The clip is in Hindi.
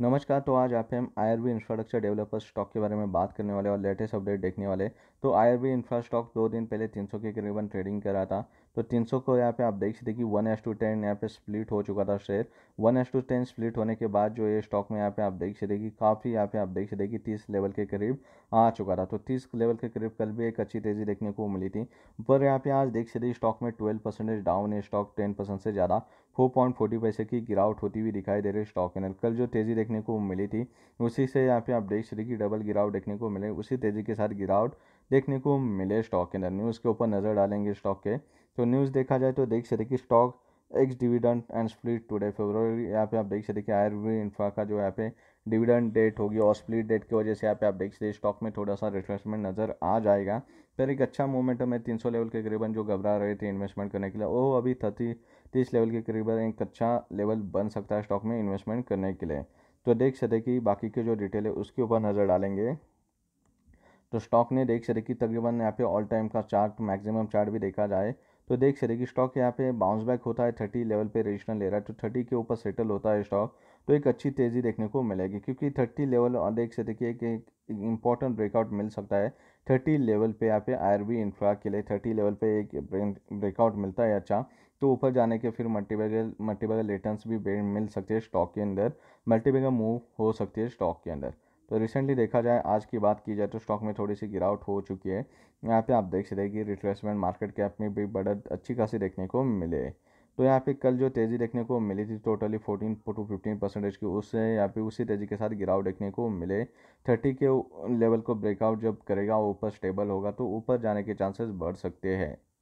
नमस्कार तो आज आप हम आई इंफ्रास्ट्रक्चर डेवलपर स्टॉक के बारे में बात करने वाले और लेटेस्ट अपडेट देखने वाले तो आई आर इंफ्रास्टॉक दो दिन पहले 300 के करीबन ट्रेडिंग कर रहा था तो तीन सौ को यहाँ पे आप देख सकते कि वन एस टू टेन यहाँ पे स्प्लिट हो चुका था share one is to ten split होने के बाद जो ये स्टॉक में यहाँ पे आप देख सकते कि काफ़ी यहाँ पे आप देख सकते कि तीस लेवल के करीब आ चुका था तो तीस लेवल के करीब कल भी एक अच्छी तेज़ी देखने को मिली थी पर यहाँ पे आज देख सकते स्टॉक में ट्वेल्व परसेंटेज डाउन है स्टॉक टेन परसेंट से ज़्यादा फोर पॉइंट फोर्टी पैसे की गिरावट होती हुई दिखाई दे रही है स्टॉक एनल कल जो तेज़ी देखने को मिली थी उसी से यहाँ पे आप देख सकते कि डबल गिरावट देखने को मिले उसी तेज़ी के साथ गिरावट देखने को मिले स्टॉक के अंदर न्यूज़ के ऊपर नज़र डालेंगे स्टॉक के तो न्यूज़ देखा जाए तो देख सकते कि stock ex dividend and split today February यहाँ पे आप देख सकते कि आयुर्वेद इंफ्रा का जो यहाँ पे डिविडेंड डेट होगी और स्प्लिट डेट की वजह से यहाँ पे आप देख सकते स्टॉक में थोड़ा सा रिफ्रेशमेंट नज़र आ जाएगा पर एक अच्छा मोमेंटम है 300 लेवल के करीबन जो घबरा रहे थे इन्वेस्टमेंट करने के लिए वो अभी थर्टी तीस लेवल के करीबन एक अच्छा लेवल बन सकता है स्टॉक में इन्वेस्टमेंट करने के लिए तो देख सकते कि बाकी के जो डिटेल है उसके ऊपर नज़र डालेंगे तो स्टॉक ने देख सके कि तकरीबन यहाँ पे ऑल टाइम का चार्ट मैक्सिमम चार्ट भी देखा जाए तो देख सके कि स्टॉक यहाँ पे बाउंस बैक होता है थर्टी लेवल पे रजिस्ट्रेशन ले रहा है तो थर्टी के ऊपर सेटल होता है स्टॉक तो एक अच्छी तेज़ी देखने को मिलेगी क्योंकि थर्टी लेवल और देख सकते कि एक, एक इम्पॉर्टेंट ब्रेकआउट मिल सकता है थर्टी लेवल पे यहाँ पे आर बी इंफ्रा के लिए थर्टी लेवल पे एक ब्रेकआउट मिलता है अच्छा तो ऊपर जाने के फिर मल्टीबैगर मल्टीबैगर रिटर्न भी मिल सकते हैं स्टॉक के अंदर मल्टीबैगर मूव हो सकती है स्टॉक के अंदर तो रिसेंटली देखा जाए आज की बात की जाए तो स्टॉक में थोड़ी सी गिरावट हो चुकी है यहाँ पे आप देख सकते कि रिट्रेसमेंट मार्केट कैप में भी बढ़त अच्छी खासी देखने को मिले तो यहाँ पे कल जो तेज़ी देखने को मिली थी totally fourteen to fifteen percentage की उससे यहाँ पे उसी तेज़ी के साथ गिरावट देखने को मिले थर्टी के लेवल को ब्रेकआउट जब करेगा ऊपर स्टेबल होगा तो ऊपर जाने के चांसेस बढ़ सकते हैं